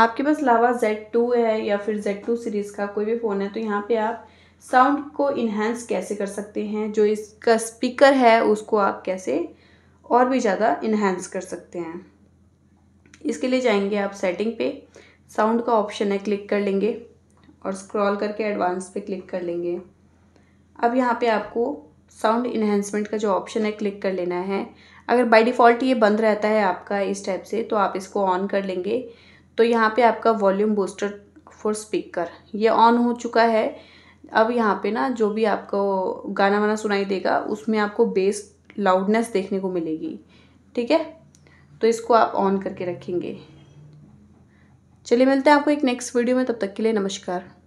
आपके पास लावा Z2 है या फिर Z2 सीरीज़ का कोई भी फ़ोन है तो यहाँ पे आप साउंड को इन्हेंस कैसे कर सकते हैं जो इसका स्पीकर है उसको आप कैसे और भी ज़्यादा इन्हेंस कर सकते हैं इसके लिए जाएंगे आप सेटिंग पे साउंड का ऑप्शन है क्लिक कर लेंगे और स्क्रॉल करके एडवांस पे क्लिक कर लेंगे अब यहाँ पे आपको साउंड इन्हेंसमेंट का जो ऑप्शन है क्लिक कर लेना है अगर बाय डिफ़ॉल्ट ये बंद रहता है आपका इस टाइप से तो आप इसको ऑन कर लेंगे तो यहाँ पे आपका वॉल्यूम बूस्टर फॉर स्पीकर ये ऑन हो चुका है अब यहाँ पे ना जो भी आपको गाना वाना सुनाई देगा उसमें आपको बेस लाउडनेस देखने को मिलेगी ठीक है तो इसको आप ऑन करके रखेंगे चलिए मिलते हैं आपको एक नेक्स्ट वीडियो में तब तक के लिए नमस्कार